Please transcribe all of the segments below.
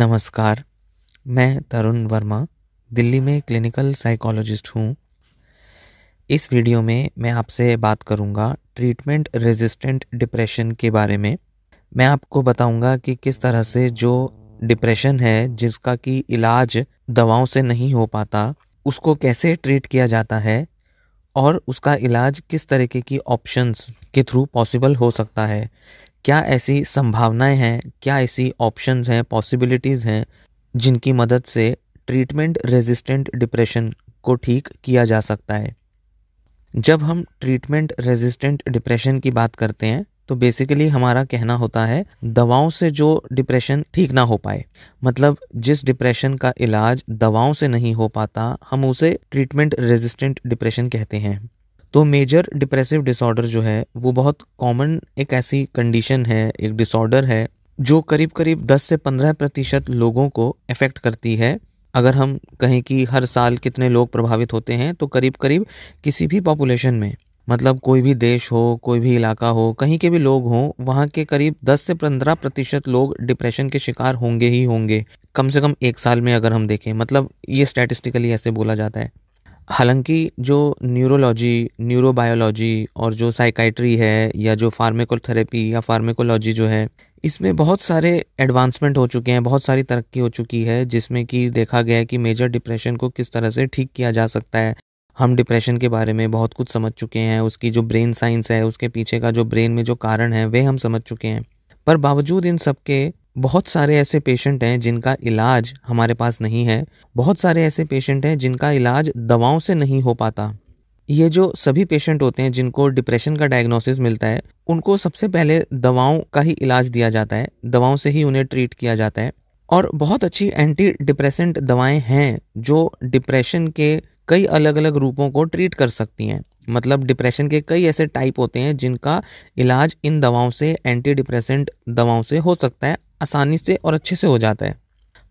नमस्कार मैं तरुण वर्मा दिल्ली में क्लिनिकल साइकोलॉजिस्ट हूँ इस वीडियो में मैं आपसे बात करूँगा ट्रीटमेंट रेजिस्टेंट डिप्रेशन के बारे में मैं आपको बताऊँगा कि किस तरह से जो डिप्रेशन है जिसका कि इलाज दवाओं से नहीं हो पाता उसको कैसे ट्रीट किया जाता है और उसका इलाज किस तरीके की ऑप्शंस के थ्रू पॉसिबल हो सकता है क्या ऐसी संभावनाएं हैं क्या ऐसी ऑप्शंस हैं पॉसिबिलिटीज़ हैं जिनकी मदद से ट्रीटमेंट रेजिस्टेंट डिप्रेशन को ठीक किया जा सकता है जब हम ट्रीटमेंट रेजिस्टेंट डिप्रेशन की बात करते हैं तो बेसिकली हमारा कहना होता है दवाओं से जो डिप्रेशन ठीक ना हो पाए मतलब जिस डिप्रेशन का इलाज दवाओं से नहीं हो पाता हम उसे ट्रीटमेंट रेजिस्टेंट डिप्रेशन कहते हैं तो मेजर डिप्रेसिव डिसऑर्डर जो है वो बहुत कॉमन एक ऐसी कंडीशन है एक डिसऑर्डर है जो करीब करीब 10 से 15 प्रतिशत लोगों को अफेक्ट करती है अगर हम कहें कि हर साल कितने लोग प्रभावित होते हैं तो करीब करीब किसी भी पॉपुलेशन में मतलब कोई भी देश हो कोई भी इलाका हो कहीं के भी लोग हों वहाँ के करीब 10 से 15 प्रतिशत लोग डिप्रेशन के शिकार होंगे ही होंगे कम से कम एक साल में अगर हम देखें मतलब ये स्टैटिस्टिकली ऐसे बोला जाता है हालांकि जो न्यूरोलॉजी न्यूरोबायोलॉजी और जो साइकाइट्री है या जो फार्मेकोथेरेपी या फार्मेकोलॉजी जो है इसमें बहुत सारे एडवांसमेंट हो चुके हैं बहुत सारी तरक्की हो चुकी है जिसमें कि देखा गया है कि मेजर डिप्रेशन को किस तरह से ठीक किया जा सकता है हम डिप्रेशन के बारे में बहुत कुछ समझ चुके हैं उसकी जो ब्रेन साइंस है उसके पीछे का जो ब्रेन में जो कारण है वे हम समझ चुके हैं पर बावजूद इन सब के बहुत सारे ऐसे पेशेंट हैं जिनका इलाज हमारे पास नहीं है बहुत सारे ऐसे पेशेंट हैं जिनका इलाज दवाओं से नहीं हो पाता ये जो सभी पेशेंट होते हैं जिनको डिप्रेशन का डायग्नोसिस मिलता है उनको सबसे पहले दवाओं का ही इलाज दिया जाता है दवाओं से ही उन्हें ट्रीट किया जाता है और बहुत अच्छी एंटी डिप्रेसेंट दवाएं हैं जो डिप्रेशन के कई अलग अलग रूपों को ट्रीट कर सकती हैं मतलब डिप्रेशन के कई ऐसे टाइप होते हैं जिनका इलाज इन दवाओं से एंटी डिप्रेसेंट दवाओं से हो सकता है आसानी से और अच्छे से हो जाता है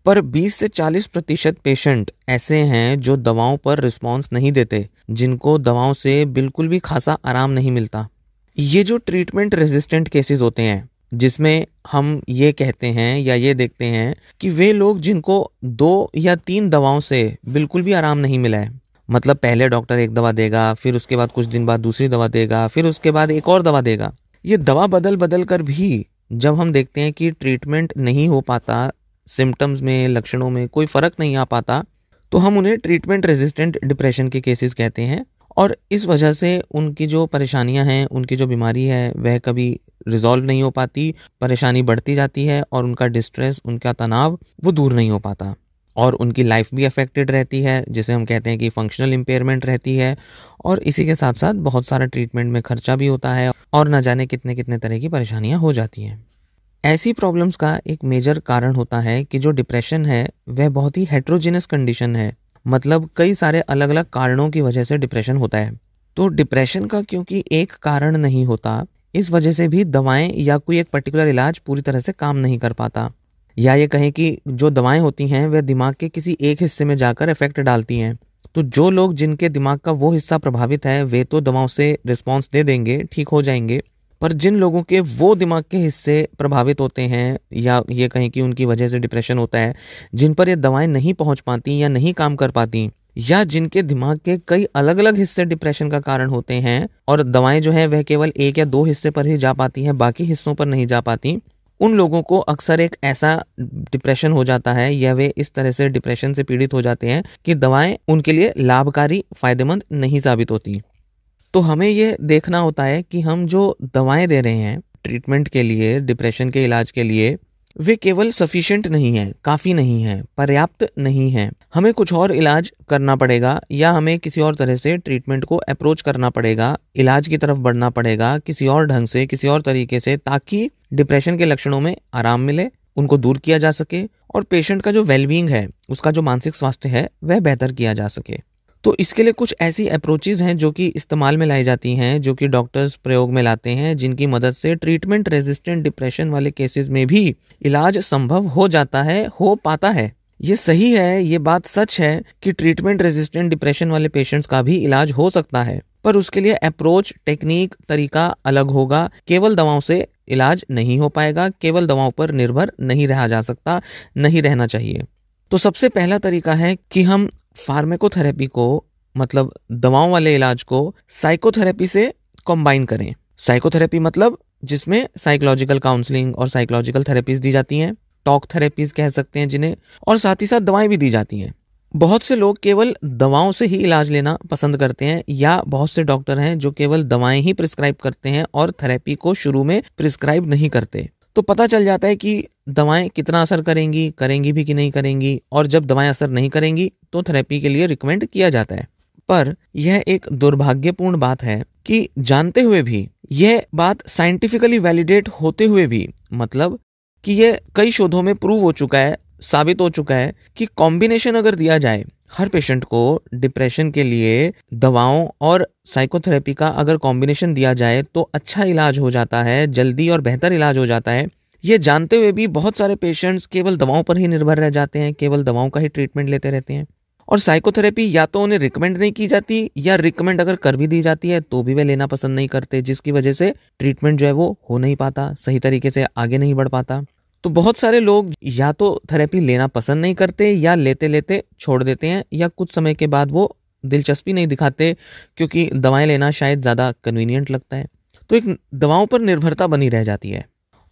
पर 20 से 40 प्रतिशत पेशेंट ऐसे हैं जो दवाओं पर रिस्पॉन्स नहीं देते जिनको दवाओं से बिल्कुल भी खासा आराम नहीं मिलता ये जो ट्रीटमेंट रेजिस्टेंट केसेस होते हैं जिसमें हम ये कहते हैं या ये देखते हैं कि वे लोग जिनको दो या तीन दवाओं से बिल्कुल भी आराम नहीं मिला है मतलब पहले डॉक्टर एक दवा देगा फिर उसके बाद कुछ दिन बाद दूसरी दवा देगा फिर उसके बाद एक और दवा देगा ये दवा बदल बदल कर भी जब हम देखते हैं कि ट्रीटमेंट नहीं हो पाता सिम्टम्स में लक्षणों में कोई फ़र्क नहीं आ पाता तो हम उन्हें ट्रीटमेंट रेजिस्टेंट डिप्रेशन के केसेस कहते हैं और इस वजह से उनकी जो परेशानियां हैं उनकी जो बीमारी है वह कभी रिजॉल्व नहीं हो पाती परेशानी बढ़ती जाती है और उनका डिस्ट्रेस उनका तनाव वो दूर नहीं हो पाता और उनकी लाइफ भी अफेक्टेड रहती है जिसे हम कहते हैं कि फंक्शनल इम्पेयरमेंट रहती है और इसी के साथ साथ बहुत सारा ट्रीटमेंट में खर्चा भी होता है और ना जाने कितने कितने तरह की परेशानियाँ हो जाती हैं ऐसी प्रॉब्लम्स का एक मेजर कारण होता है कि जो डिप्रेशन है वह बहुत ही हेट्रोजिनस कंडीशन है मतलब कई सारे अलग अलग कारणों की वजह से डिप्रेशन होता है तो डिप्रेशन का क्योंकि एक कारण नहीं होता इस वजह से भी दवाएं या कोई एक पर्टिकुलर इलाज पूरी तरह से काम नहीं कर पाता या ये कहें कि जो दवाएं होती हैं वह दिमाग के किसी एक हिस्से में जाकर इफेक्ट डालती हैं तो जो लोग जिनके दिमाग का वो हिस्सा प्रभावित है वे तो दवाओं से रिस्पॉन्स दे देंगे ठीक हो जाएंगे पर जिन लोगों के वो दिमाग के हिस्से प्रभावित होते हैं या ये कहें कि उनकी वजह से डिप्रेशन होता है जिन पर ये दवाएं नहीं पहुंच पाती या नहीं काम कर पाती या जिनके दिमाग के कई अलग अलग हिस्से डिप्रेशन का कारण होते हैं और दवाएं जो है वह केवल एक या दो हिस्से पर ही जा पाती हैं बाकी हिस्सों पर नहीं जा पाती उन लोगों को अक्सर एक ऐसा डिप्रेशन हो जाता है या वे इस तरह से डिप्रेशन से पीड़ित हो जाते हैं कि दवाएं उनके लिए लाभकारी फ़ायदेमंद नहीं साबित होती तो हमें ये देखना होता है कि हम जो दवाएं दे रहे हैं ट्रीटमेंट के लिए डिप्रेशन के इलाज के लिए वे केवल सफिशियंट नहीं है काफ़ी नहीं है पर्याप्त नहीं है हमें कुछ और इलाज करना पड़ेगा या हमें किसी और तरह से ट्रीटमेंट को अप्रोच करना पड़ेगा इलाज की तरफ बढ़ना पड़ेगा किसी और ढंग से किसी और तरीके से ताकि डिप्रेशन के लक्षणों में आराम मिले उनको दूर किया जा सके और पेशेंट का जो वेलबींग है उसका जो मानसिक स्वास्थ्य है वह बेहतर किया जा सके तो इसके लिए कुछ ऐसी अप्रोचेज़ हैं जो कि इस्तेमाल में लाई जाती हैं जो कि डॉक्टर्स प्रयोग में लाते हैं जिनकी मदद से ट्रीटमेंट रेजिस्टेंट डिप्रेशन वाले केसेस में भी इलाज संभव हो जाता है हो पाता है ये सही है ये बात सच है कि ट्रीटमेंट रेजिस्टेंट डिप्रेशन वाले पेशेंट्स का भी इलाज हो सकता है पर उसके लिए अप्रोच टेक्निक तरीका अलग होगा केवल दवाओं से इलाज नहीं हो पाएगा केवल दवाओं पर निर्भर नहीं रहा जा सकता नहीं रहना चाहिए तो सबसे पहला तरीका है कि हम फार्मेकोथेरेपी को मतलब दवाओं वाले इलाज को साइकोथेरेपी से कंबाइन करें साइकोथेरेपी मतलब जिसमें साइकोलॉजिकल काउंसलिंग और साइकोलॉजिकल थेरेपीज दी जाती हैं टॉक थेरेपीज कह सकते हैं जिन्हें और साथ ही साथ दवाएं भी दी जाती हैं बहुत से लोग केवल दवाओं से ही इलाज लेना पसंद करते हैं या बहुत से डॉक्टर हैं जो केवल दवाएं ही प्रिस्क्राइब करते हैं और थेरेपी को शुरू में प्रिस्क्राइब नहीं करते तो पता चल जाता है कि दवाएं कितना असर करेंगी करेंगी भी कि नहीं करेंगी और जब दवाएं असर नहीं करेंगी तो थेरेपी के लिए रिकमेंड किया जाता है पर यह एक दुर्भाग्यपूर्ण बात है कि जानते हुए भी यह बात साइंटिफिकली वैलिडेट होते हुए भी मतलब कि यह कई शोधों में प्रूव हो चुका है साबित हो चुका है कि कॉम्बिनेशन अगर दिया जाए हर पेशेंट को डिप्रेशन के लिए दवाओं और साइकोथेरेपी का अगर कॉम्बिनेशन दिया जाए तो अच्छा इलाज हो जाता है जल्दी और बेहतर इलाज हो जाता है ये जानते हुए भी बहुत सारे पेशेंट्स केवल दवाओं पर ही निर्भर रह जाते हैं केवल दवाओं का ही ट्रीटमेंट लेते रहते हैं और साइकोथेरेपी या तो उन्हें रिकमेंड नहीं की जाती या रिकमेंड अगर कर भी दी जाती है तो भी वे लेना पसंद नहीं करते जिसकी वजह से ट्रीटमेंट जो है वो हो नहीं पाता सही तरीके से आगे नहीं बढ़ पाता तो बहुत सारे लोग या तो थेरेपी लेना पसंद नहीं करते या लेते लेते छोड़ देते हैं या कुछ समय के बाद वो दिलचस्पी नहीं दिखाते क्योंकि दवाएं लेना शायद ज़्यादा कन्वीनियंट लगता है तो एक दवाओं पर निर्भरता बनी रह जाती है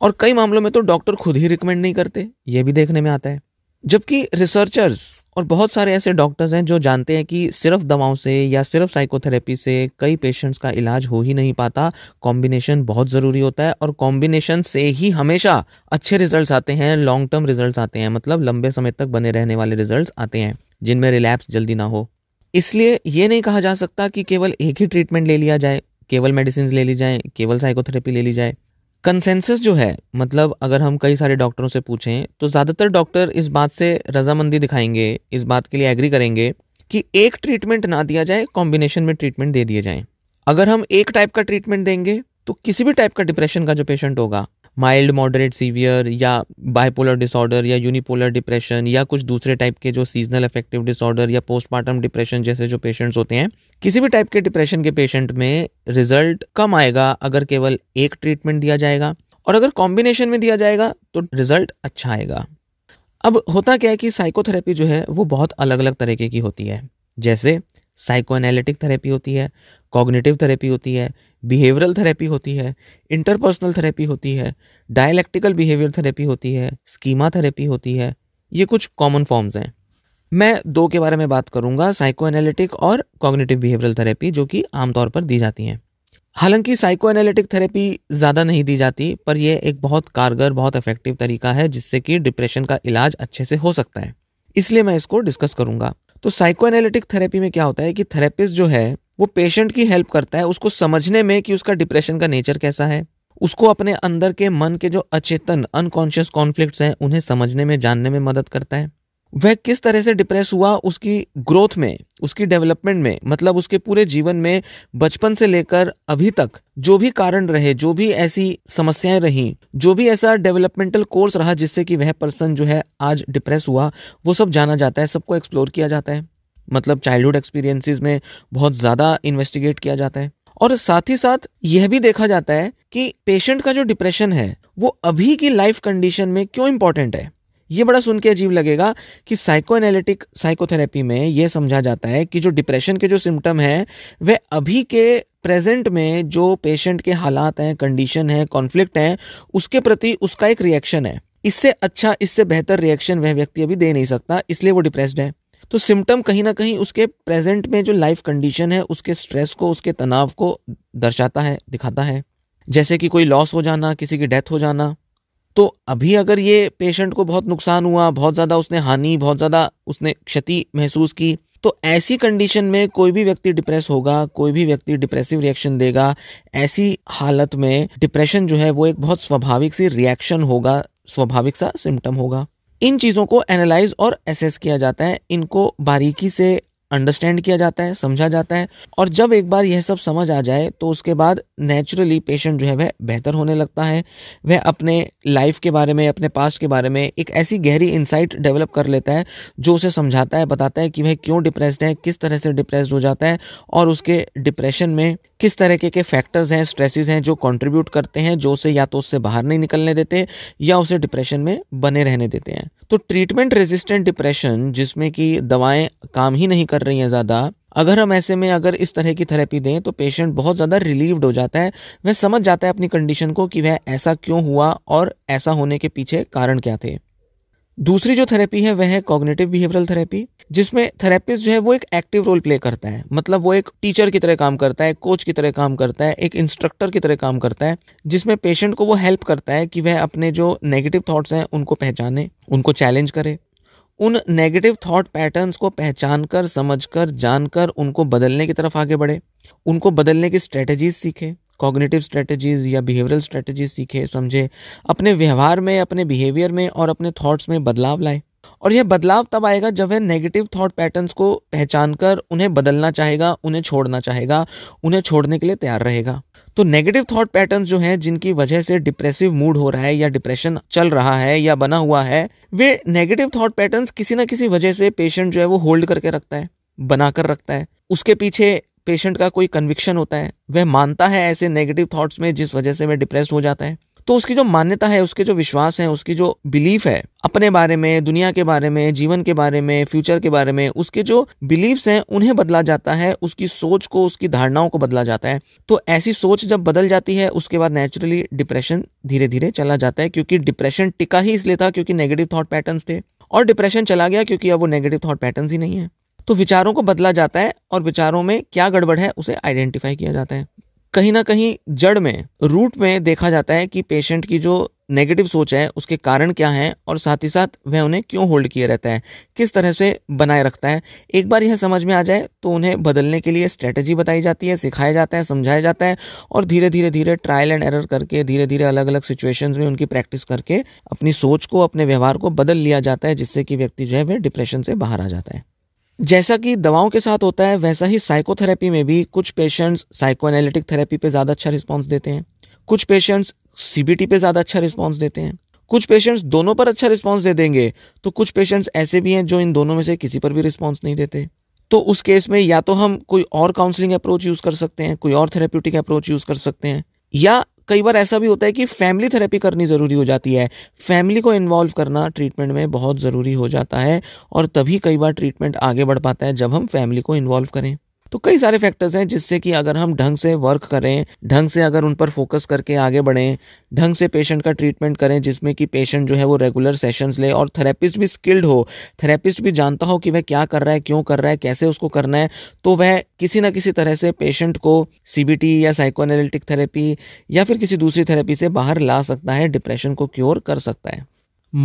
और कई मामलों में तो डॉक्टर खुद ही रिकमेंड नहीं करते ये भी देखने में आता है जबकि रिसर्चर्स और बहुत सारे ऐसे डॉक्टर्स हैं जो जानते हैं कि सिर्फ दवाओं से या सिर्फ साइकोथेरेपी से कई पेशेंट्स का इलाज हो ही नहीं पाता कॉम्बिनेशन बहुत ज़रूरी होता है और कॉम्बिनेशन से ही हमेशा अच्छे रिजल्ट्स आते हैं लॉन्ग टर्म रिजल्ट्स आते हैं मतलब लंबे समय तक बने रहने वाले रिजल्ट्स आते हैं जिनमें रिलैप्स जल्दी ना हो इसलिए ये नहीं कहा जा सकता कि केवल एक ही ट्रीटमेंट ले लिया जाए केवल मेडिसिन ले ली जाए केवल साइकोथेरेपी ले ली जाए कंसेंसस जो है मतलब अगर हम कई सारे डॉक्टरों से पूछें तो ज़्यादातर डॉक्टर इस बात से रजामंदी दिखाएंगे इस बात के लिए एग्री करेंगे कि एक ट्रीटमेंट ना दिया जाए कॉम्बिनेशन में ट्रीटमेंट दे दिए जाए अगर हम एक टाइप का ट्रीटमेंट देंगे तो किसी भी टाइप का डिप्रेशन का जो पेशेंट होगा माइल्ड मॉडरेट सीवियर या बाइपोलर डिसऑर्डर या यूनिपोलर डिप्रेशन या कुछ दूसरे टाइप के जो सीजनल अफेक्टिव डिसऑर्डर या पोस्टमार्टम डिप्रेशन जैसे जो पेशेंट्स होते हैं किसी भी टाइप के डिप्रेशन के पेशेंट में रिजल्ट कम आएगा अगर केवल एक ट्रीटमेंट दिया जाएगा और अगर कॉम्बिनेशन में दिया जाएगा तो रिजल्ट अच्छा आएगा अब होता क्या है कि साइकोथेरेपी जो है वो बहुत अलग अलग तरीके की होती है जैसे साइको एनालिटिक थेरेपी होती है कॉग्निटिव थेरेपी होती है बिहेवियरल थेरेपी होती है इंटरपर्सनल थेरेपी होती है डायलैक्टिकल बिहेवियर थेरेपी होती है स्कीमा थेरेपी होती है ये कुछ कॉमन फॉर्म्स हैं मैं दो के बारे में बात करूंगा साइको एनालिटिक और कॉग्निटिव बिहेवियरल थेरेपी जो कि आमतौर पर दी जाती हैं हालांकि साइको एनालिटिक थेरेपी ज़्यादा नहीं दी जाती पर यह एक बहुत कारगर बहुत इफेक्टिव तरीका है जिससे कि डिप्रेशन का इलाज अच्छे से हो सकता है इसलिए मैं इसको डिस्कस करूंगा तो साइको एनालिटिक थेरेपी में क्या होता है कि थेरेपिस्ट जो है वो पेशेंट की हेल्प करता है उसको समझने में कि उसका डिप्रेशन का नेचर कैसा है उसको अपने अंदर के मन के जो अचेतन अनकॉन्शियस कॉन्फ्लिक्ट्स हैं उन्हें समझने में जानने में मदद करता है वह किस तरह से डिप्रेस हुआ उसकी ग्रोथ में उसकी डेवलपमेंट में मतलब उसके पूरे जीवन में बचपन से लेकर अभी तक जो भी कारण रहे जो भी ऐसी समस्याएं रहीं जो भी ऐसा डेवलपमेंटल कोर्स रहा जिससे कि वह पर्सन जो है आज डिप्रेस हुआ वो सब जाना जाता है सबको एक्सप्लोर किया जाता है मतलब चाइल्डहुड एक्सपीरियंसिस में बहुत ज़्यादा इन्वेस्टिगेट किया जाता है और साथ ही साथ यह भी देखा जाता है कि पेशेंट का जो डिप्रेशन है वो अभी की लाइफ कंडीशन में क्यों इंपॉर्टेंट है ये बड़ा सुन के अजीब लगेगा कि साइको एनालिटिक साइकोथेरेपी में यह समझा जाता है कि जो डिप्रेशन के जो सिम्टम हैं वे अभी के प्रेजेंट में जो पेशेंट के हालात हैं कंडीशन है कॉन्फ्लिक्ट हैं उसके प्रति उसका एक रिएक्शन है इससे अच्छा इससे बेहतर रिएक्शन वह व्यक्ति अभी दे नहीं सकता इसलिए वो डिप्रेस्ड है तो सिम्टम कहीं ना कहीं उसके प्रेजेंट में जो लाइफ कंडीशन है उसके स्ट्रेस को उसके तनाव को दर्शाता है दिखाता है जैसे कि कोई लॉस हो जाना किसी की डेथ हो जाना तो अभी अगर ये पेशेंट को बहुत नुकसान हुआ बहुत ज़्यादा उसने हानि बहुत ज़्यादा उसने क्षति महसूस की तो ऐसी कंडीशन में कोई भी व्यक्ति डिप्रेस होगा कोई भी व्यक्ति डिप्रेसिव रिएक्शन देगा ऐसी हालत में डिप्रेशन जो है वो एक बहुत स्वाभाविक सी रिएक्शन होगा स्वाभाविक सा सिम्टम होगा इन चीज़ों को एनालाइज और एसेस किया जाता है इनको बारीकी से अंडरस्टैंड किया जाता है समझा जाता है और जब एक बार यह सब समझ आ जाए तो उसके बाद नेचुरली पेशेंट जो है वह बेहतर होने लगता है वह अपने लाइफ के बारे में अपने पास्ट के बारे में एक ऐसी गहरी इंसाइट डेवलप कर लेता है जो उसे समझाता है बताता है कि वह क्यों डिप्रेस्ड है किस तरह से डिप्रेस्ड हो जाता है और उसके डिप्रेशन में किस तरह के, फैक्टर्स हैं स्ट्रेसिस हैं जो कॉन्ट्रीब्यूट करते हैं जो उसे या तो उससे बाहर नहीं निकलने देते या उसे डिप्रेशन में बने रहने देते हैं तो ट्रीटमेंट रेजिस्टेंट डिप्रेशन जिसमें कि दवाएं काम ही नहीं कर कर रही हैं ज़्यादा अगर हम ऐसे में अगर इस तरह की थेरेपी दें तो पेशेंट बहुत ज़्यादा रिलीव्ड हो जाता है वह समझ जाता है अपनी कंडीशन को कि वह ऐसा क्यों हुआ और ऐसा होने के पीछे कारण क्या थे दूसरी जो थेरेपी है वह है कॉग्नेटिव बिहेवियरल थेरेपी जिसमें थेरेपिस्ट जो है वो एक एक्टिव रोल प्ले करता है मतलब वो एक टीचर की तरह काम करता है कोच की तरह काम करता है एक इंस्ट्रक्टर की तरह काम करता है जिसमें पेशेंट को वो हेल्प करता है कि वह अपने जो नेगेटिव थॉट्स हैं उनको पहचाने उनको चैलेंज करे उन नेगेटिव थॉट पैटर्न्स को पहचान कर समझ कर जान कर उनको बदलने की तरफ आगे बढ़े उनको बदलने की स्ट्रेटजीज सीखे कॉग्निटिव स्ट्रेटजीज या बिहेवियरल स्ट्रेटजीज सीखे समझे अपने व्यवहार में अपने बिहेवियर में और अपने थॉट्स में बदलाव लाए और यह बदलाव तब आएगा जब वह नेगेटिव थॉट पैटर्न्स को पहचान कर उन्हें बदलना चाहेगा उन्हें छोड़ना चाहेगा उन्हें छोड़ने के लिए तैयार रहेगा तो नेगेटिव थॉट पैटर्न जो हैं जिनकी वजह से डिप्रेसिव मूड हो रहा है या डिप्रेशन चल रहा है या बना हुआ है वे नेगेटिव थॉट पैटर्न किसी ना किसी वजह से पेशेंट जो है वो होल्ड करके रखता है बना कर रखता है उसके पीछे पेशेंट का कोई कन्विक्शन होता है वह मानता है ऐसे नेगेटिव थॉट्स में जिस वजह से वह डिप्रेस हो जाता है तो उसकी जो मान्यता है उसके जो विश्वास है उसकी जो बिलीफ है अपने बारे में दुनिया के बारे में जीवन के बारे में फ्यूचर के बारे में उसके जो बिलीव्स हैं उन्हें बदला जाता है उसकी सोच को उसकी धारणाओं को बदला जाता है तो ऐसी सोच जब बदल जाती है उसके बाद नेचुरली डिप्रेशन धीरे धीरे चला जाता है क्योंकि डिप्रेशन टिका ही इसलिए था क्योंकि नेगेटिव थॉट पैटर्न थे और डिप्रेशन चला गया क्योंकि अब वो नेगेटिव थॉट पैटर्न ही नहीं है तो विचारों को बदला जाता है और विचारों में क्या गड़बड़ है उसे आइडेंटिफाई किया जाता है कहीं ना कहीं जड़ में रूट में देखा जाता है कि पेशेंट की जो नेगेटिव सोच है उसके कारण क्या है और साथ ही साथ वह उन्हें क्यों होल्ड किए रहता है किस तरह से बनाए रखता है एक बार यह समझ में आ जाए तो उन्हें बदलने के लिए स्ट्रैटेजी बताई जाती है सिखाया जाता है समझाया जाता है और धीरे धीरे धीरे ट्रायल एंड एरर करके धीरे धीरे अलग अलग सिचुएशंस में उनकी प्रैक्टिस करके अपनी सोच को अपने व्यवहार को बदल लिया जाता है जिससे कि व्यक्ति जो है वह डिप्रेशन से बाहर आ जाता है जैसा कि दवाओं के साथ होता है वैसा ही साइकोथेरेपी में भी कुछ पेशेंट्स साइको एनालिटिक थेरेपी पे ज़्यादा अच्छा रिस्पॉन्स देते हैं कुछ पेशेंट्स सीबीटी पे ज़्यादा अच्छा रिस्पॉन्स देते हैं कुछ पेशेंट्स दोनों पर अच्छा रिस्पॉन्स दे देंगे तो कुछ पेशेंट्स ऐसे भी हैं जो इन दोनों में से किसी पर भी रिस्पॉन्स नहीं देते तो उस केस में या तो हम कोई और काउंसलिंग अप्रोच यूज़ कर सकते हैं कोई और थेरेप्यूटिक अप्रोच यूज़ कर सकते हैं या कई बार ऐसा भी होता है कि फैमिली थेरेपी करनी ज़रूरी हो जाती है फैमिली को इन्वॉल्व करना ट्रीटमेंट में बहुत ज़रूरी हो जाता है और तभी कई बार ट्रीटमेंट आगे बढ़ पाता है जब हम फैमिली को इन्वॉल्व करें तो कई सारे फैक्टर्स हैं जिससे कि अगर हम ढंग से वर्क करें ढंग से अगर उन पर फोकस करके आगे बढ़ें ढंग से पेशेंट का ट्रीटमेंट करें जिसमें कि पेशेंट जो है वो रेगुलर सेशंस ले और थेरेपिस्ट भी स्किल्ड हो थेरेपिस्ट भी जानता हो कि वह क्या कर रहा है क्यों कर रहा है कैसे उसको करना है तो वह किसी ना किसी तरह से पेशेंट को सीबीटी या साइको थेरेपी या फिर किसी दूसरी थेरेपी से बाहर ला सकता है डिप्रेशन को क्योर कर सकता है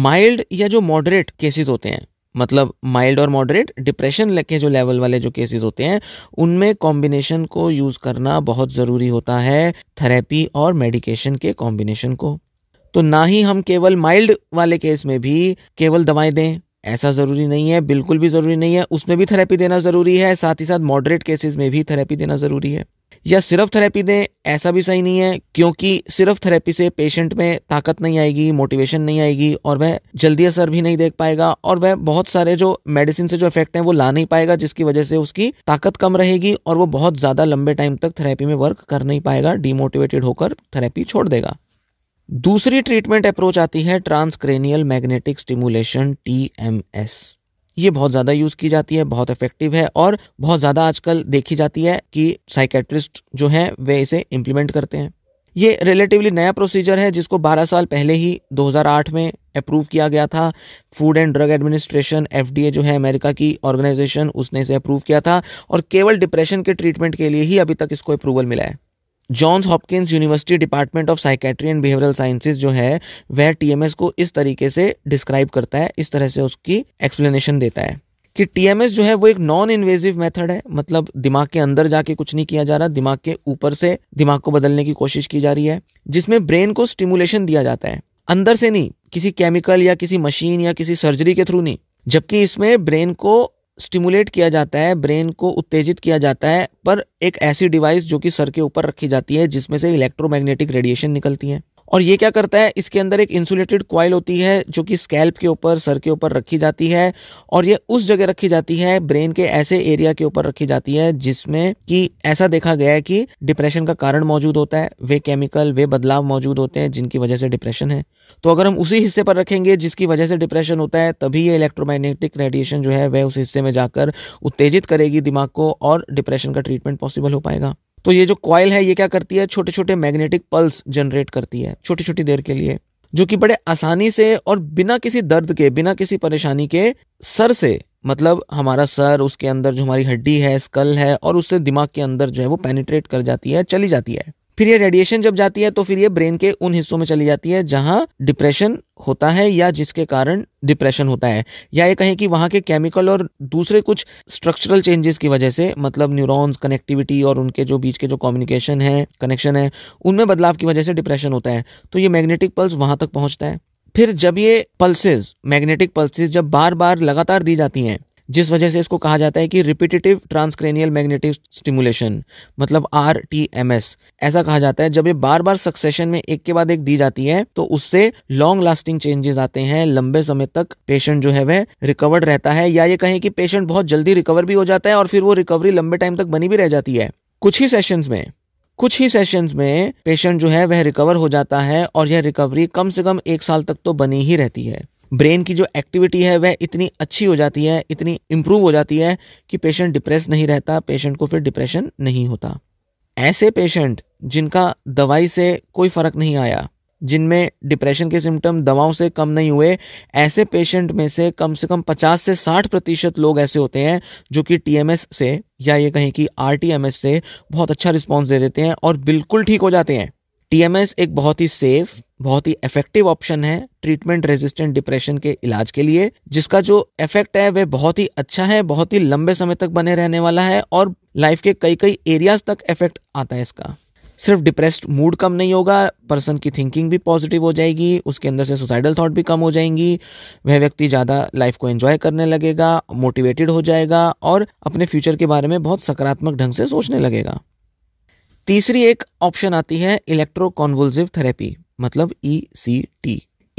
माइल्ड या जो मॉडरेट केसेस होते हैं मतलब माइल्ड और मॉडरेट डिप्रेशन के जो लेवल वाले जो केसेस होते हैं उनमें कॉम्बिनेशन को यूज़ करना बहुत ज़रूरी होता है थेरेपी और मेडिकेशन के कॉम्बिनेशन को तो ना ही हम केवल माइल्ड वाले केस में भी केवल दवाएं दें ऐसा ज़रूरी नहीं है बिल्कुल भी ज़रूरी नहीं है उसमें भी थेरेपी देना ज़रूरी है साथ ही साथ मॉडरेट केसेस में भी थेरेपी देना ज़रूरी है या सिर्फ थेरेपी दें ऐसा भी सही नहीं है क्योंकि सिर्फ थेरेपी से पेशेंट में ताकत नहीं आएगी मोटिवेशन नहीं आएगी और वह जल्दी असर भी नहीं देख पाएगा और वह बहुत सारे जो मेडिसिन से जो इफेक्ट है वो ला नहीं पाएगा जिसकी वजह से उसकी ताकत कम रहेगी और वो बहुत ज़्यादा लंबे टाइम तक थेरेपी में वर्क कर नहीं पाएगा डिमोटिवेटेड होकर थेरेपी छोड़ देगा दूसरी ट्रीटमेंट अप्रोच आती है transcranial magnetic stimulation T M S ये बहुत ज़्यादा यूज़ की जाती है बहुत इफेक्टिव है और बहुत ज़्यादा आजकल देखी जाती है कि साइकेट्रिस्ट जो है वे इसे इम्प्लीमेंट करते हैं ये रिलेटिवली नया प्रोसीजर है जिसको 12 साल पहले ही 2008 में अप्रूव किया गया था food and drug administration F जो है अमेरिका की ऑर्गेनाइजेशन उसने इसे अप्रूव किया था और केवल डिप्रेशन के ट्रीटमेंट के लिए ही अभी तक इसको अप्रूवल मिला है Johns Hopkins University department of psychiatry and behavioural sciences जो है वह टीएमएस को इस तरीके से डिस्क्राइब करता है इस तरह से उसकी एक्सप्लेनेशन देता है कि टीएमएस जो है वो एक नॉन इन्वेजिव मेथड है मतलब दिमाग के अंदर जाके कुछ नहीं किया जा रहा दिमाग के ऊपर से दिमाग को बदलने की कोशिश की जा रही है जिसमें ब्रेन को स्टिमुलेशन दिया जाता है अंदर से नहीं किसी केमिकल या किसी मशीन या किसी सर्जरी के थ्रू नहीं जबकि इसमें ब्रेन को स्टिमुलेट किया जाता है ब्रेन को उत्तेजित किया जाता है पर एक ऐसी डिवाइस जो कि सर के ऊपर रखी जाती है जिसमें से इलेक्ट्रोमैग्नेटिक रेडिएशन निकलती है और ये क्या करता है इसके अंदर एक इंसुलेटेड क्वाइल होती है जो कि स्कैल्प के ऊपर सर के ऊपर रखी जाती है और ये उस जगह रखी जाती है ब्रेन के ऐसे एरिया के ऊपर रखी जाती है जिसमें कि ऐसा देखा गया है कि डिप्रेशन का कारण मौजूद होता है वे केमिकल वे बदलाव मौजूद होते हैं जिनकी वजह से डिप्रेशन है तो अगर हम उसी हिस्से पर रखेंगे जिसकी वजह से डिप्रेशन होता है तभी ये इलेक्ट्रोमैग्नेटिक रेडिएशन जो है वह उस हिस्से में जाकर उत्तेजित करेगी दिमाग को और डिप्रेशन का ट्रीटमेंट पॉसिबल हो पाएगा तो ये जो कॉयल है ये क्या करती है छोटे छोटे मैग्नेटिक पल्स जनरेट करती है छोटी छोटी देर के लिए जो कि बड़े आसानी से और बिना किसी दर्द के बिना किसी परेशानी के सर से मतलब हमारा सर उसके अंदर जो हमारी हड्डी है स्कल है और उससे दिमाग के अंदर जो है वो पेनिट्रेट कर जाती है चली जाती है फिर ये रेडिएशन जब जाती है तो फिर ये ब्रेन के उन हिस्सों में चली जाती है जहाँ डिप्रेशन होता है या जिसके कारण डिप्रेशन होता है या ये कहें कि वहाँ के केमिकल और दूसरे कुछ स्ट्रक्चरल चेंजेस की वजह से मतलब न्यूरॉन्स कनेक्टिविटी और उनके जो बीच के जो कम्युनिकेशन है कनेक्शन है उनमें बदलाव की वजह से डिप्रेशन होता है तो ये मैग्नेटिक पल्स वहाँ तक पहुँचता है फिर जब ये पल्सेज मैग्नेटिक पल्सेज जब बार बार लगातार दी जाती हैं जिस वजह से इसको कहा जाता है कि रिपीटेटिव ट्रांसक्रेनियल मैग्नेटिक स्टिमुलेशन मतलब आर टी एम एस ऐसा कहा जाता है जब ये बार बार सक्सेशन में एक के बाद एक दी जाती है तो उससे लॉन्ग लास्टिंग चेंजेस आते हैं लंबे समय तक पेशेंट जो है वह रिकवर्ड रहता है या ये कहें कि पेशेंट बहुत जल्दी रिकवर भी हो जाता है और फिर वो रिकवरी लंबे टाइम तक बनी भी रह जाती है कुछ ही सेशंस में कुछ ही सेशंस में पेशेंट जो है वह रिकवर हो जाता है और यह रिकवरी कम से कम एक साल तक तो बनी ही रहती है ब्रेन की जो एक्टिविटी है वह इतनी अच्छी हो जाती है इतनी इम्प्रूव हो जाती है कि पेशेंट डिप्रेस नहीं रहता पेशेंट को फिर डिप्रेशन नहीं होता ऐसे पेशेंट जिनका दवाई से कोई फ़र्क नहीं आया जिनमें डिप्रेशन के सिम्टम दवाओं से कम नहीं हुए ऐसे पेशेंट में से कम से कम 50 से 60 प्रतिशत लोग ऐसे होते हैं जो कि टीएमएस से या ये कहें कि आरटीएमएस से बहुत अच्छा रिस्पॉन्स दे देते हैं और बिल्कुल ठीक हो जाते हैं टीएमएस एक बहुत ही सेफ बहुत ही इफेक्टिव ऑप्शन है ट्रीटमेंट रेजिस्टेंट डिप्रेशन के इलाज के लिए जिसका जो इफेक्ट है वह बहुत ही अच्छा है बहुत ही लंबे समय तक बने रहने वाला है और लाइफ के कई कई एरियाज तक इफेक्ट आता है इसका सिर्फ डिप्रेस्ड मूड कम नहीं होगा पर्सन की थिंकिंग भी पॉजिटिव हो जाएगी उसके अंदर से सुसाइडल थॉट भी कम हो जाएंगी वह व्यक्ति ज़्यादा लाइफ को एंजॉय करने लगेगा मोटिवेटेड हो जाएगा और अपने फ्यूचर के बारे में बहुत सकारात्मक ढंग से सोचने लगेगा तीसरी एक ऑप्शन आती है इलेक्ट्रोकॉन्वल्सिव थेरेपी मतलब ई e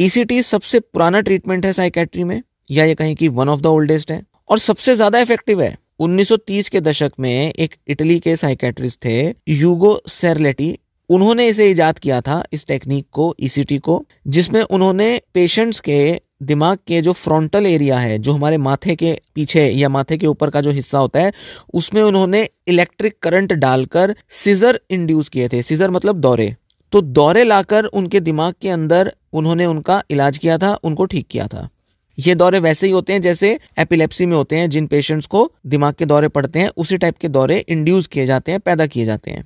ईसीटी e सबसे पुराना ट्रीटमेंट है साइकेट्री में या ये कहें कि वन ऑफ द ओल्डेस्ट है और सबसे ज्यादा इफेक्टिव है 1930 के दशक में एक इटली के साइकेट्रिस्ट थे यूगो सेरलेटी उन्होंने इसे इजाद किया था इस टेक्निक को ईसीटी e को जिसमें उन्होंने पेशेंट्स के दिमाग के जो फ्रंटल एरिया है जो हमारे माथे के पीछे या माथे के ऊपर का जो हिस्सा होता है उसमें उन्होंने इलेक्ट्रिक करंट डालकर सीजर इंड्यूस किए थे सीजर मतलब दौरे तो दौरे लाकर उनके दिमाग के अंदर उन्होंने उनका इलाज किया था उनको ठीक किया था ये दौरे वैसे ही होते हैं जैसे एपिलेप्सी में होते हैं जिन पेशेंट्स को दिमाग के दौरे पड़ते हैं उसी टाइप के दौरे इंड्यूस किए जाते हैं पैदा किए जाते हैं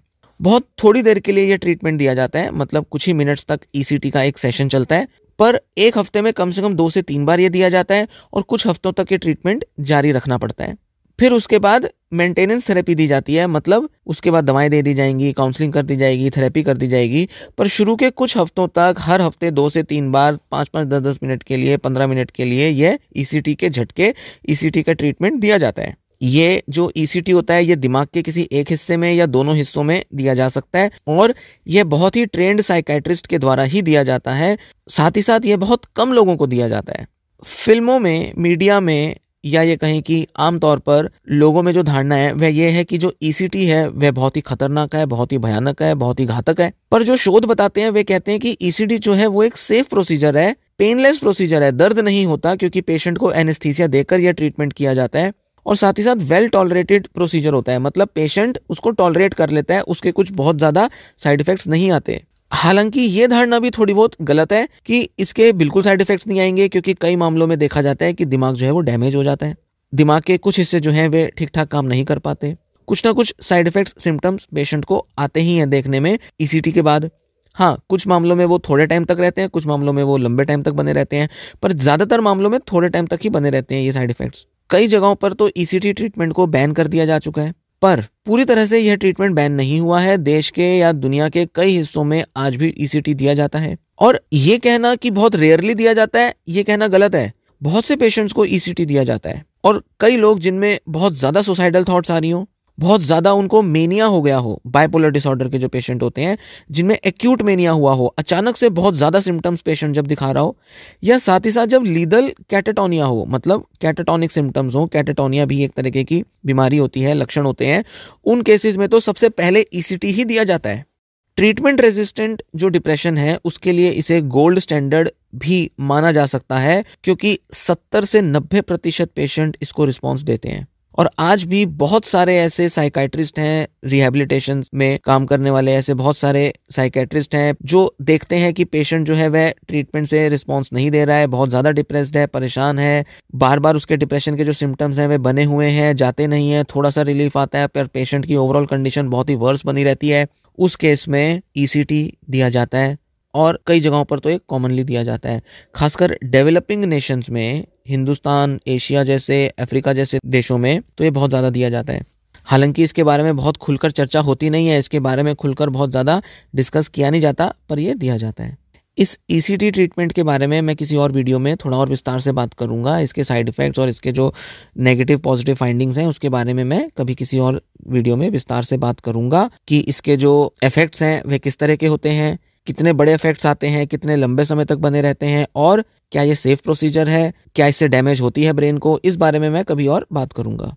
बहुत थोड़ी देर के लिए ये ट्रीटमेंट दिया जाता है मतलब कुछ ही मिनट्स तक ईसीटी e का एक सेशन चलता है पर एक हफ्ते में कम से कम दो से तीन बार ये दिया जाता है और कुछ हफ्तों तक ये ट्रीटमेंट जारी रखना पड़ता है फिर उसके बाद मेंटेनेंस थेरेपी दी जाती है मतलब उसके बाद दवाएं दे दी जाएंगी काउंसलिंग कर दी जाएगी थेरेपी कर दी जाएगी पर शुरू के कुछ हफ्तों तक हर हफ्ते दो से तीन बार पाँच पाँच दस दस मिनट के लिए पंद्रह मिनट के लिए यह ई e के झटके ई e का ट्रीटमेंट दिया जाता है ये जो ईसीटी e होता है ये दिमाग के किसी एक हिस्से में या दोनों हिस्सों में दिया जा सकता है और यह बहुत ही ट्रेंड साइकेट्रिस्ट के द्वारा ही दिया जाता है साथ ही साथ यह बहुत कम लोगों को दिया जाता है फिल्मों में मीडिया में या ये कहें कि आमतौर पर लोगों में जो धारणा है वह यह है कि जो ईसीटी e है वह बहुत ही खतरनाक है बहुत ही भयानक है बहुत ही घातक है पर जो शोध बताते हैं वे कहते हैं कि ईसीटी e जो है वो एक सेफ प्रोसीजर है पेनलेस प्रोसीजर है दर्द नहीं होता क्योंकि पेशेंट को एनेस्थीसिया देकर यह ट्रीटमेंट किया जाता है और साथ ही साथ वेल टॉलरेटेड प्रोसीजर होता है मतलब पेशेंट उसको टॉलरेट कर लेता है उसके कुछ बहुत ज़्यादा साइड इफेक्ट्स नहीं आते हालांकि ये धारणा भी थोड़ी बहुत गलत है कि इसके बिल्कुल साइड इफेक्ट्स नहीं आएंगे क्योंकि कई मामलों में देखा जाता है कि दिमाग जो है वो डैमेज हो जाता है दिमाग के कुछ हिस्से जो हैं वे ठीक ठाक काम नहीं कर पाते कुछ ना कुछ साइड इफेक्ट्स सिम्टम्स पेशेंट को आते ही हैं देखने में ईसीटी e के बाद हाँ कुछ मामलों में वो थोड़े टाइम तक रहते हैं कुछ मामलों में वो लंबे टाइम तक बने रहते हैं पर ज़्यादातर मामलों में थोड़े टाइम तक ही बने रहते हैं ये साइड इफेक्ट्स कई जगहों पर तो ईसीटी e ट्रीटमेंट को बैन कर दिया जा चुका है पर पूरी तरह से यह ट्रीटमेंट बैन नहीं हुआ है देश के या दुनिया के कई हिस्सों में आज भी ईसीटी e दिया जाता है और ये कहना कि बहुत रेयरली दिया जाता है ये कहना गलत है बहुत से पेशेंट्स को ईसीटी e दिया जाता है और कई लोग जिनमें बहुत ज्यादा सुसाइडल थॉट्स आ रही हों बहुत ज़्यादा उनको मेनिया हो गया हो बाइपोलर डिसऑर्डर के जो पेशेंट होते हैं जिनमें एक्यूट मेनिया हुआ हो अचानक से बहुत ज़्यादा सिम्टम्स पेशेंट जब दिखा रहा हो या साथ ही साथ जब लीदल कैटेटोनिया हो मतलब कैटेटोनिक सिम्टम्स हो कैटेटोनिया भी एक तरीके की बीमारी होती है लक्षण होते हैं उन केसेस में तो सबसे पहले ई e ही दिया जाता है ट्रीटमेंट रेजिस्टेंट जो डिप्रेशन है उसके लिए इसे गोल्ड स्टैंडर्ड भी माना जा सकता है क्योंकि 70 से 90 प्रतिशत पेशेंट इसको रिस्पॉन्स देते हैं और आज भी बहुत सारे ऐसे साइकाइट्रिस्ट हैं रिहेबिलिटेशन में काम करने वाले ऐसे बहुत सारे साइकेट्रिस्ट हैं जो देखते हैं कि पेशेंट जो है वह ट्रीटमेंट से रिस्पॉन्स नहीं दे रहा है बहुत ज़्यादा डिप्रेस्ड है परेशान है बार बार उसके डिप्रेशन के जो सिम्टम्स हैं वे बने हुए हैं जाते नहीं है थोड़ा सा रिलीफ आता है पर पेशेंट की ओवरऑल कंडीशन बहुत ही वर्स बनी रहती है उस केस में ईसीटी e दिया जाता है और कई जगहों पर तो एक कॉमनली दिया जाता है खासकर डेवलपिंग नेशंस में हिंदुस्तान एशिया जैसे अफ्रीका जैसे देशों में तो ये बहुत ज़्यादा दिया जाता है हालांकि इसके बारे में बहुत खुलकर चर्चा होती नहीं है इसके बारे में खुलकर बहुत ज़्यादा डिस्कस किया नहीं जाता पर यह दिया जाता है इस ई e ट्रीटमेंट के बारे में मैं किसी और वीडियो में थोड़ा और विस्तार से बात करूंगा इसके साइड इफ़ेक्ट्स और इसके जो नेगेटिव पॉजिटिव फाइंडिंग्स हैं उसके बारे में मैं कभी किसी और वीडियो में विस्तार से बात करूंगा कि इसके जो इफ़ेक्ट्स हैं वे किस तरह के होते हैं कितने बड़े इफ़ेक्ट्स आते हैं कितने लंबे समय तक बने रहते हैं और क्या ये सेफ प्रोसीजर है क्या इससे डैमेज होती है ब्रेन को इस बारे में मैं कभी और बात करूंगा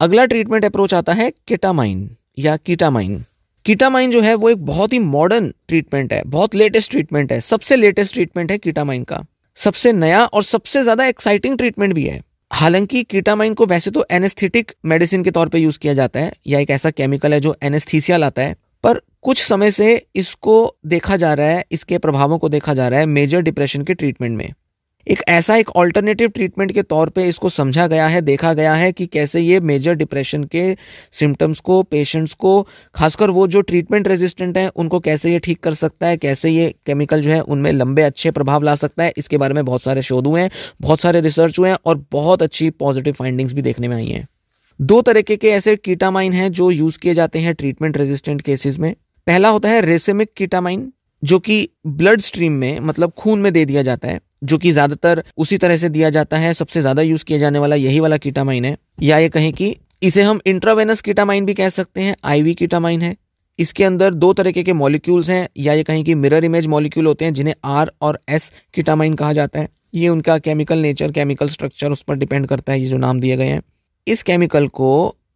अगला ट्रीटमेंट अप्रोच आता है केटामाइन या कीटामाइन कीटामाइन जो है वो एक बहुत ही मॉडर्न ट्रीटमेंट है बहुत लेटेस्ट ट्रीटमेंट है सबसे लेटेस्ट ट्रीटमेंट है कीटामाइन का सबसे नया और सबसे ज्यादा एक्साइटिंग ट्रीटमेंट भी है हालांकि कीटामाइन को वैसे तो एनेस्थेटिक मेडिसिन के तौर पे यूज किया जाता है या एक ऐसा केमिकल है जो एनेस्थीसिया लाता है पर कुछ समय से इसको देखा जा रहा है इसके प्रभावों को देखा जा रहा है मेजर डिप्रेशन के ट्रीटमेंट में एक ऐसा एक ऑल्टरनेटिव ट्रीटमेंट के तौर पे इसको समझा गया है देखा गया है कि कैसे ये मेजर डिप्रेशन के सिम्टम्स को पेशेंट्स को खासकर वो जो ट्रीटमेंट रेजिस्टेंट हैं उनको कैसे ये ठीक कर सकता है कैसे ये केमिकल जो है उनमें लंबे अच्छे प्रभाव ला सकता है इसके बारे में बहुत सारे शोध हुए हैं बहुत सारे रिसर्च हुए हैं और बहुत अच्छी पॉजिटिव फाइंडिंग्स भी देखने में आई हैं दो तरीके के ऐसे कीटामाइन हैं जो यूज किए जाते हैं ट्रीटमेंट रेजिस्टेंट केसेस में पहला होता है रेसेमिक कीटामाइन जो कि ब्लड स्ट्रीम में मतलब खून में दे दिया जाता है जो कि ज्यादातर उसी तरह से दिया जाता है सबसे ज्यादा यूज किया जाने वाला यही वाला कीटामाइन है या ये कहें कि इसे हम इंट्रावेनस कीटामाइन भी कह सकते हैं आईवी कीटामाइन है इसके अंदर दो तरीके के मॉलिक्यूल्स हैं या ये कहें कि मिरर इमेज मॉलिक्यूल होते हैं जिन्हें आर और एस कीटामाइन कहा जाता है ये उनका केमिकल नेचर केमिकल स्ट्रक्चर उस पर डिपेंड करता है ये जो नाम दिए गए हैं इस केमिकल को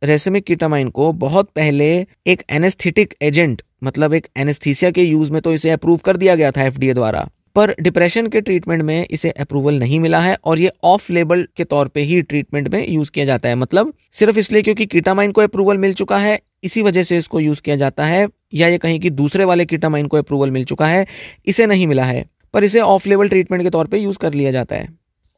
रेसमिक कीटामाइन को बहुत पहले एक एनेस्थेटिक एजेंट मतलब एक एनेस्थीसिया के यूज में तो इसे अप्रूव कर दिया गया था एफडीए द्वारा पर डिप्रेशन के ट्रीटमेंट में इसे अप्रूवल नहीं मिला है और ये ऑफ लेबल के तौर पे ही ट्रीटमेंट में यूज किया जाता है मतलब सिर्फ इसलिए क्योंकि कीटामाइन को अप्रूवल मिल चुका है इसी वजह से इसको यूज किया जाता है या ये कहीं कि दूसरे वाले कीटामाइन को अप्रूवल मिल चुका है इसे नहीं मिला है पर इसे ऑफ लेवल ट्रीटमेंट के तौर पर यूज कर लिया जाता है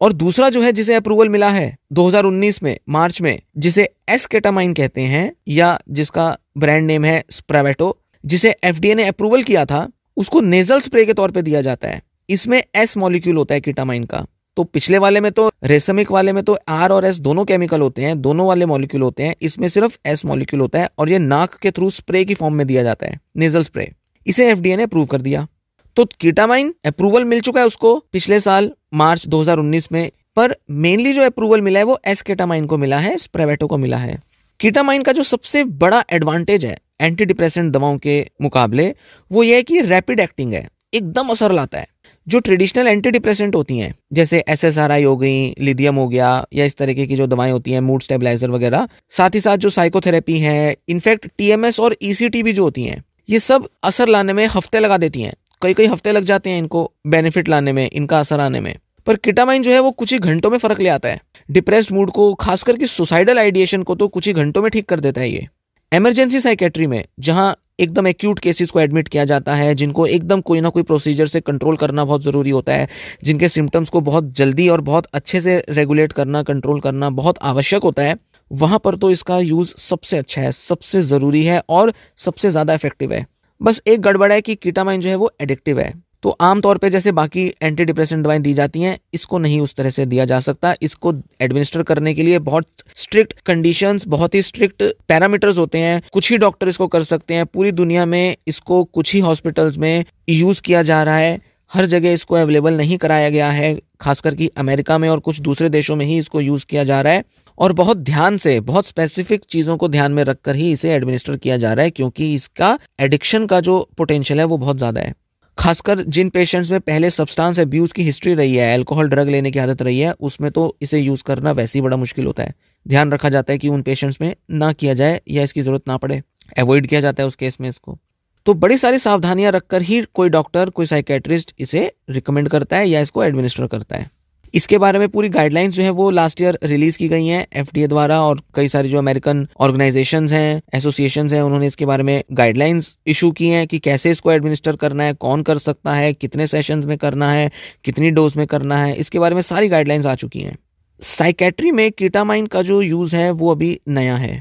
और दूसरा जो है जिसे अप्रूवल मिला है 2019 में मार्च में जिसे एस केटामाइन कहते हैं या जिसका ब्रांड नेम है स्प्रावेटो जिसे एफ ने अप्रूवल किया था उसको नेजल स्प्रे के तौर पर दिया जाता है इसमें एस मॉलिक्यूल होता है किटामाइन का तो पिछले वाले में तो रेसमिक वाले में तो आर और एस दोनों केमिकल होते हैं दोनों वाले मॉलिक्यूल होते हैं इसमें सिर्फ एस मॉलिक्यूल होता है और ये नाक के थ्रू स्प्रे की फॉर्म में दिया जाता है नेजल स्प्रे इसे एफडीए ने अप्रूव कर दिया तो कीटामाइन अप्रूवल मिल चुका है उसको पिछले साल मार्च 2019 में पर मेनली जो अप्रूवल मिला है वो एस केटामाइन को मिला है स्प्रेवेटो को मिला है कीटामाइन का जो सबसे बड़ा एडवांटेज है एंटी डिप्रेशन दवाओं के मुकाबले वो ये है कि रैपिड एक्टिंग है एकदम असर लाता है जो ट्रेडिशनल एंटी डिप्रेसेंट होती हैं जैसे एस एस आर आई हो गई लिदियम हो गया या इस तरीके की जो दवाएं होती हैं मूड स्टेबलाइजर वगैरह साथ ही साथ जो साइकोथेरेपी है इनफैक्ट टीएमएस और ईसीटी e भी जो होती हैं ये सब असर लाने में हफ्ते लगा देती हैं कई कई हफ्ते लग जाते हैं इनको बेनिफिट लाने में इनका असर आने में पर किटामाइन जो है वो कुछ ही घंटों में फर्क ले आता है डिप्रेस्ड मूड को खास करके सुसाइडल आइडिएशन को तो कुछ ही घंटों में ठीक कर देता है ये एमरजेंसी साइकेट्री में जहाँ एकदम एक्यूट केसेस को एडमिट किया जाता है जिनको एकदम कोई ना कोई प्रोसीजर से कंट्रोल करना बहुत ज़रूरी होता है जिनके सिम्टम्स को बहुत जल्दी और बहुत अच्छे से रेगुलेट करना कंट्रोल करना बहुत आवश्यक होता है वहाँ पर तो इसका यूज़ सबसे अच्छा है सबसे ज़रूरी है और सबसे ज़्यादा इफेक्टिव है बस एक गड़बड़ है कि कीटामाइन जो है वो एडिक्टिव है तो आमतौर पे जैसे बाकी एंटी डिप्रेशन दवाएं दी जाती हैं इसको नहीं उस तरह से दिया जा सकता इसको एडमिनिस्टर करने के लिए बहुत स्ट्रिक्ट कंडीशंस बहुत ही स्ट्रिक्ट पैरामीटर्स होते हैं कुछ ही डॉक्टर इसको कर सकते हैं पूरी दुनिया में इसको कुछ ही हॉस्पिटल्स में यूज किया जा रहा है हर जगह इसको अवेलेबल नहीं कराया गया है खासकर कि अमेरिका में और कुछ दूसरे देशों में ही इसको यूज़ किया जा रहा है और बहुत ध्यान से बहुत स्पेसिफिक चीज़ों को ध्यान में रखकर ही इसे एडमिनिस्टर किया जा रहा है क्योंकि इसका एडिक्शन का जो पोटेंशियल है वो बहुत ज़्यादा है खासकर जिन पेशेंट्स में पहले सब्सटेंस एब्यूज़ की हिस्ट्री रही है अल्कोहल ड्रग लेने की आदत रही है उसमें तो इसे यूज़ करना वैसे ही बड़ा मुश्किल होता है ध्यान रखा जाता है कि उन पेशेंट्स में ना किया जाए या इसकी ज़रूरत ना पड़े अवॉइड किया जाता है उस केस में इसको तो बड़ी सारी सावधानियां रखकर ही कोई डॉक्टर कोई साइकेट्रिस्ट इसे रिकमेंड करता है या इसको एडमिनिस्टर करता है इसके बारे में पूरी गाइडलाइंस जो है वो लास्ट ईयर रिलीज की गई हैं एफ द्वारा और कई सारी जो अमेरिकन ऑर्गेनाइजेशन हैं एसोसिएशन हैं उन्होंने इसके बारे में गाइडलाइंस इशू की हैं कि कैसे इसको एडमिनिस्टर करना है कौन कर सकता है कितने सेशन में करना है कितनी डोज में करना है इसके बारे में सारी गाइडलाइंस आ चुकी हैं साइकेट्री में कीटामाइन का जो यूज़ है वो अभी नया है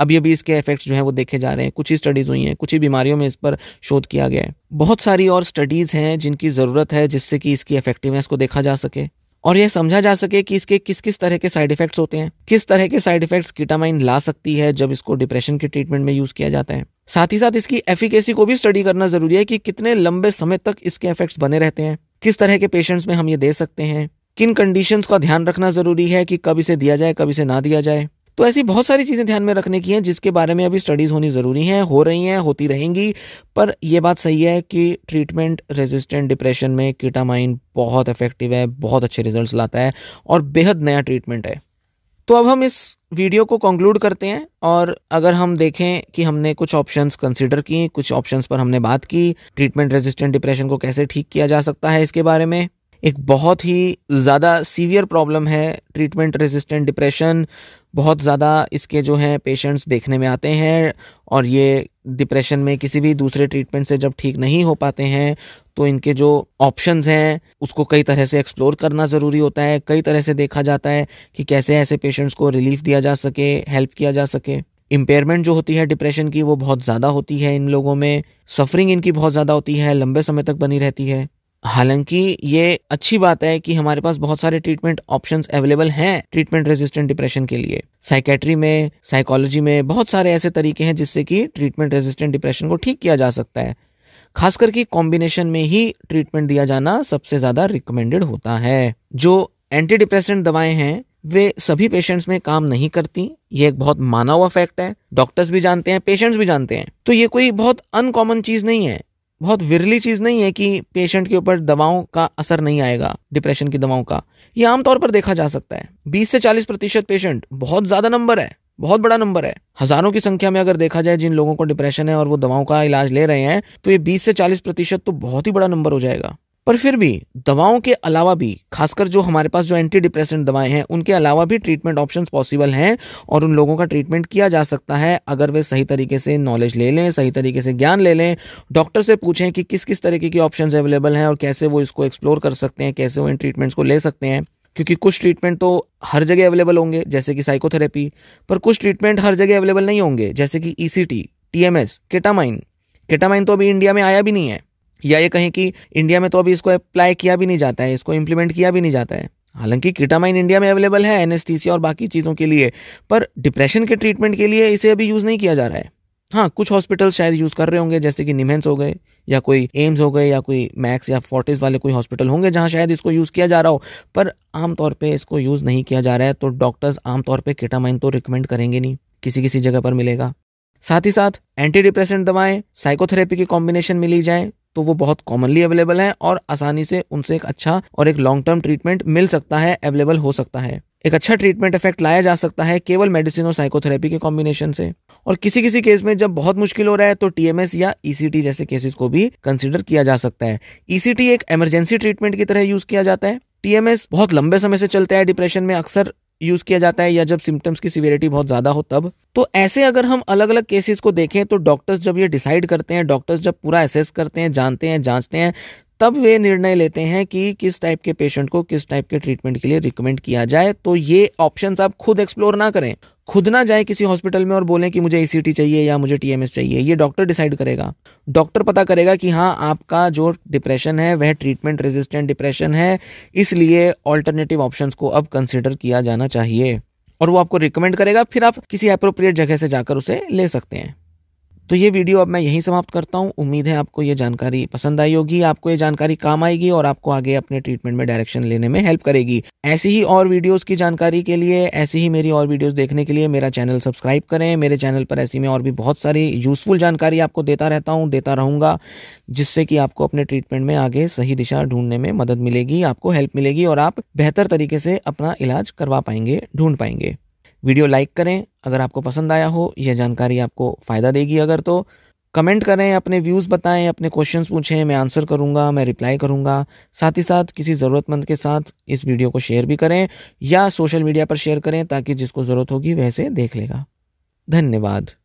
अभी अभी इसके इफेक्ट्स जो है वो देखे जा रहे हैं कुछ ही स्टडीज़ हुई हैं कुछ ही बीमारियों में इस पर शोध किया गया है बहुत सारी और स्टडीज़ हैं जिनकी ज़रूरत है जिससे कि इसकी इफेक्टिवनेस को देखा जा सके और यह समझा जा सके कि इसके किस किस तरह के साइड इफेक्ट्स होते हैं किस तरह के साइड इफेक्ट्स कीटामाइन ला सकती है जब इसको डिप्रेशन के ट्रीटमेंट में यूज किया जाता है साथ ही साथ इसकी एफिकेसी को भी स्टडी करना जरूरी है कि कितने लंबे समय तक इसके इफेक्ट्स बने रहते हैं किस तरह के पेशेंट्स में हम ये दे सकते हैं किन कंडीशंस का ध्यान रखना जरूरी है कि कब इसे दिया जाए कब इसे ना दिया जाए तो ऐसी बहुत सारी चीज़ें ध्यान में रखने की हैं जिसके बारे में अभी स्टडीज़ होनी ज़रूरी हैं हो रही हैं होती रहेंगी पर यह बात सही है कि ट्रीटमेंट रेजिस्टेंट डिप्रेशन में कीटामाइन बहुत इफेक्टिव है बहुत अच्छे रिजल्ट लाता है और बेहद नया ट्रीटमेंट है तो अब हम इस वीडियो को कंक्लूड करते हैं और अगर हम देखें कि हमने कुछ ऑप्शंस कंसिडर किए कुछ ऑप्शंस पर हमने बात की ट्रीटमेंट रेजिस्टेंट डिप्रेशन को कैसे ठीक किया जा सकता है इसके बारे में एक बहुत ही ज़्यादा सीवियर प्रॉब्लम है ट्रीटमेंट रेजिस्टेंट डिप्रेशन बहुत ज़्यादा इसके जो हैं पेशेंट्स देखने में आते हैं और ये डिप्रेशन में किसी भी दूसरे ट्रीटमेंट से जब ठीक नहीं हो पाते हैं तो इनके जो ऑप्शंस हैं उसको कई तरह से एक्सप्लोर करना ज़रूरी होता है कई तरह से देखा जाता है कि कैसे ऐसे पेशेंट्स को रिलीफ दिया जा सके हेल्प किया जा सके इम्पेयरमेंट जो होती है डिप्रेशन की वो बहुत ज़्यादा होती है इन लोगों में सफरिंग इनकी बहुत ज़्यादा होती है लंबे समय तक बनी रहती है हालांकि ये अच्छी बात है कि हमारे पास बहुत सारे ट्रीटमेंट ऑप्शंस अवेलेबल हैं ट्रीटमेंट रेजिस्टेंट डिप्रेशन के लिए साइकेट्री में साइकोलॉजी में बहुत सारे ऐसे तरीके हैं जिससे कि ट्रीटमेंट रेजिस्टेंट डिप्रेशन को ठीक किया जा सकता है खास करके कॉम्बिनेशन में ही ट्रीटमेंट दिया जाना सबसे ज़्यादा रिकमेंडेड होता है जो एंटी डिप्रेशन दवाएं हैं वे सभी पेशेंट्स में काम नहीं करती ये एक बहुत माना हुआ फैक्ट है डॉक्टर्स भी जानते हैं पेशेंट्स भी जानते हैं तो ये कोई बहुत अनकॉमन चीज़ नहीं है बहुत विरली चीज़ नहीं है कि पेशेंट के ऊपर दवाओं का असर नहीं आएगा डिप्रेशन की दवाओं का ये आमतौर पर देखा जा सकता है 20 से 40 प्रतिशत पेशेंट बहुत ज़्यादा नंबर है बहुत बड़ा नंबर है हज़ारों की संख्या में अगर देखा जाए जिन लोगों को डिप्रेशन है और वो दवाओं का इलाज ले रहे हैं तो ये 20 से 40 प्रतिशत तो बहुत ही बड़ा नंबर हो जाएगा पर फिर भी दवाओं के अलावा भी खासकर जो हमारे पास जो एंटी डिप्रेसेंट दवाएं हैं उनके अलावा भी ट्रीटमेंट ऑप्शन पॉसिबल हैं और उन लोगों का ट्रीटमेंट किया जा सकता है अगर वे सही तरीके से नॉलेज ले लें सही तरीके से ज्ञान ले लें डॉक्टर से पूछें कि किस किस तरीके के ऑप्शन अवेलेबल हैं और कैसे वो इसको एक्सप्लोर कर सकते हैं कैसे वो इन ट्रीटमेंट्स को ले सकते हैं क्योंकि कुछ ट्रीटमेंट तो हर जगह अवेलेबल होंगे जैसे कि साइकोथेरेपी पर कुछ ट्रीटमेंट हर जगह अवेलेबल नहीं होंगे जैसे कि E C T T M S ketamine ketamine तो अभी इंडिया में आया भी नहीं है या ये कहें कि इंडिया में तो अभी इसको अप्लाई किया भी नहीं जाता है इसको इम्प्लीमेंट किया भी नहीं जाता है हालांकि कीटामाइन इंडिया में अवेलेबल है एन और बाकी चीज़ों के लिए पर डिप्रेशन के ट्रीटमेंट के लिए इसे अभी यूज़ नहीं किया जा रहा है हाँ कुछ हॉस्पिटल शायद यूज़ कर रहे होंगे जैसे कि निमेंस हो गए या कोई एम्स हो गए या कोई मैक्स या फोर्टिस वाले कोई हॉस्पिटल होंगे जहाँ शायद इसको यूज़ किया जा रहा हो पर आमतौर पे इसको यूज़ नहीं किया जा रहा है तो डॉक्टर्स आमतौर पे किटामाइन तो रिकमेंड करेंगे नहीं किसी किसी जगह पर मिलेगा साथ ही साथ एंटी डिप्रेशन दवाएं साइकोथेरेपी की कॉम्बिनेशन मिली जाए तो वो बहुत कॉमनली अवेलेबल हैं और आसानी से उनसे एक अच्छा और एक लॉन्ग टर्म ट्रीटमेंट मिल सकता है अवेलेबल हो सकता है एक अच्छा ट्रीटमेंट इफेक्ट लाया जा सकता है केवल मेडिसिन और साइकोथेरेपी के कॉम्बिनेशन से और किसी किसी केस में जब बहुत मुश्किल हो रहा है तो टीएमएस या ईसीटी e जैसे केसेस को भी कंसिडर किया जा सकता है ईसीटी e एक इमरजेंसी ट्रीटमेंट की तरह यूज किया जाता है टीएमएस बहुत लंबे समय से चलता है डिप्रेशन में अक्सर यूज़ किया जाता है या जब सिम्टम्स की सिवियरिटी बहुत ज़्यादा हो तब तो ऐसे अगर हम अलग अलग केसेस को देखें तो डॉक्टर्स जब ये डिसाइड करते हैं डॉक्टर्स जब पूरा असेस करते हैं जानते हैं जांचते हैं तब वे निर्णय लेते हैं कि किस टाइप के पेशेंट को किस टाइप के ट्रीटमेंट के लिए रिकमेंड किया जाए तो ये ऑप्शन आप खुद एक्सप्लोर ना करें खुद ना जाए किसी हॉस्पिटल में और बोलें कि मुझे ई चाहिए या मुझे टी चाहिए ये डॉक्टर डिसाइड करेगा डॉक्टर पता करेगा कि हाँ आपका जो डिप्रेशन है वह ट्रीटमेंट रेजिस्टेंट डिप्रेशन है इसलिए ऑल्टरनेटिव ऑप्शंस को अब कंसिडर किया जाना चाहिए और वो आपको रिकमेंड करेगा फिर आप किसी अप्रोप्रिएट जगह से जाकर उसे ले सकते हैं तो ये वीडियो अब मैं यहीं समाप्त करता हूँ उम्मीद है आपको ये जानकारी पसंद आई होगी आपको ये जानकारी काम आएगी और आपको आगे अपने ट्रीटमेंट में डायरेक्शन लेने में हेल्प करेगी ऐसी ही और वीडियोस की जानकारी के लिए ऐसी ही मेरी और वीडियोस देखने के लिए मेरा चैनल सब्सक्राइब करें मेरे चैनल पर ऐसी में और भी बहुत सारी यूजफुल जानकारी आपको देता रहता हूँ देता रहूंगा जिससे कि आपको अपने ट्रीटमेंट में आगे सही दिशा ढूंढने में मदद मिलेगी आपको हेल्प मिलेगी और आप बेहतर तरीके से अपना इलाज करवा पाएंगे ढूंढ पाएंगे वीडियो लाइक करें अगर आपको पसंद आया हो यह जानकारी आपको फ़ायदा देगी अगर तो कमेंट करें अपने व्यूज़ बताएं अपने क्वेश्चंस पूछें मैं आंसर करूंगा मैं रिप्लाई करूंगा साथ ही साथ किसी ज़रूरतमंद के साथ इस वीडियो को शेयर भी करें या सोशल मीडिया पर शेयर करें ताकि जिसको ज़रूरत होगी वैसे देख लेगा धन्यवाद